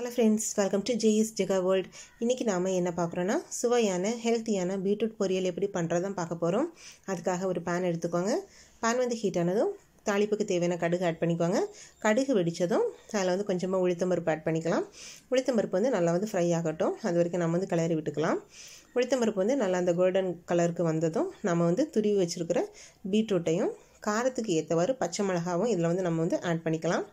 hello friends welcome to JS Jega world இன்றைக்கி நாம் என்ன பார்க்குறோன்னா சுவையான ஹெல்த்தியான பீட்ரூட் பொரியல் எப்படி பண்ணுறதும் பார்க்க போகிறோம் அதுக்காக ஒரு பேன் எடுத்துக்கோங்க பேன் வந்து ஹீட் ஆனதும் தாளிப்புக்கு தேவையான கடுகு ஆட் பண்ணிக்கோங்க கடுகு வெடித்ததும் அதில் வந்து கொஞ்சமாக உளுத்தம்பருப்பு ஆட் பண்ணிக்கலாம் உளுத்தம்பருப்பு வந்து நல்லா வந்து ஃப்ரை ஆகட்டும் அது வரைக்கும் நம்ம வந்து கிளறி விட்டுக்கலாம் உளுத்தம்பருப்பு வந்து நல்லா அந்த கோல்டன் கலருக்கு வந்ததும் நம்ம வந்து துருவி வச்சுருக்கிற பீட்ரூட்டையும் காரத்துக்கு ஏற்றவாறு பச்சை மிளகாவும் இதில் வந்து நம்ம வந்து ஆட் பண்ணிக்கலாம்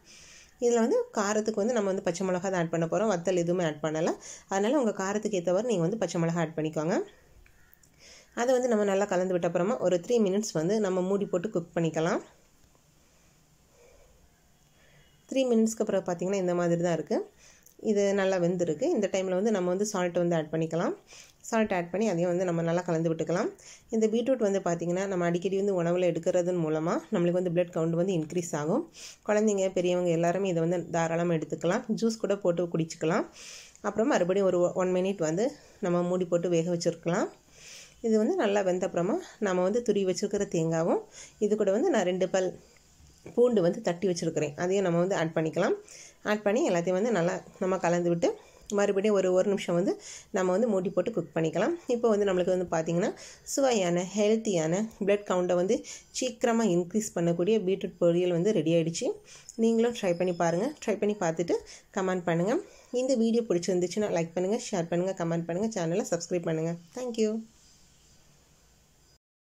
இதில் வந்து காரத்துக்கு வந்து நம்ம வந்து பச்சை மிளகா தான் ஆட் பண்ண போகிறோம் வத்தல் எதுவுமே ஆட் பண்ணலை அதனால் உங்கள் காரத்துக்கு ஏற்றவாறு நீங்கள் வந்து பச்சை மிளகா ஆட் பண்ணிக்கோங்க அதை வந்து நம்ம நல்லா கலந்து விட்ட அப்புறமா ஒரு த்ரீ மினிட்ஸ் வந்து நம்ம மூடி போட்டு குக் பண்ணிக்கலாம் த்ரீ மினிட்ஸ்க்கு அப்புறம் பார்த்திங்கன்னா இந்த மாதிரி தான் இருக்குது இது நல்லா வெந்திருக்கு இந்த டைமில் வந்து நம்ம வந்து சால்ட் வந்து ஆட் பண்ணிக்கலாம் சால்ட் ஆட் பண்ணி அதையும் வந்து நம்ம நல்லா கலந்து விட்டுக்கலாம் இந்த பீட்ரூட் வந்து பார்த்திங்கன்னா நம்ம அடிக்கடி வந்து உணவில் எடுக்கிறதன் மூலமாக நம்மளுக்கு வந்து பிளட் கவுண்ட் வந்து இன்க்ரீஸ் ஆகும் குழந்தைங்க பெரியவங்க எல்லாருமே இதை வந்து தாராளமாக எடுத்துக்கலாம் ஜூஸ் கூட போட்டு குடிச்சிக்கலாம் அப்புறம் மறுபடியும் ஒரு ஒன் மினிட் வந்து நம்ம மூடி போட்டு வேக வச்சுருக்கலாம் இது வந்து நல்லா வெந்தப்புறமா நம்ம வந்து துரி வச்சுருக்கிற தேங்காவும் இது கூட வந்து நான் ரெண்டு பல் பூண்டு வந்து தட்டி வச்சுருக்கிறேன் அதையும் நம்ம வந்து ஆட் பண்ணிக்கலாம் ஆட் பண்ணி எல்லாத்தையும் வந்து நல்லா நம்ம கலந்து விட்டு மறுபடியும் ஒரு ஒரு நிமிஷம் வந்து நம்ம வந்து மூடி போட்டு குக் பண்ணிக்கலாம் இப்போ வந்து நம்மளுக்கு வந்து பார்த்திங்கன்னா சுவையான ஹெல்த்தியான பிளட் கவுண்டை வந்து சீக்கிரமாக இன்க்ரீஸ் பண்ணக்கூடிய பீட்ரூட் பொரியல் வந்து ரெடி ஆகிடுச்சு நீங்களும் ட்ரை பண்ணி பாருங்கள் ட்ரை பண்ணி பார்த்துட்டு கமெண்ட் பண்ணுங்கள் இந்த வீடியோ பிடிச்சிருந்துச்சுன்னா லைக் பண்ணுங்கள் ஷேர் பண்ணுங்கள் கமெண்ட் பண்ணுங்கள் சேனலை சப்ஸ்கிரைப் பண்ணுங்கள் தேங்க்யூ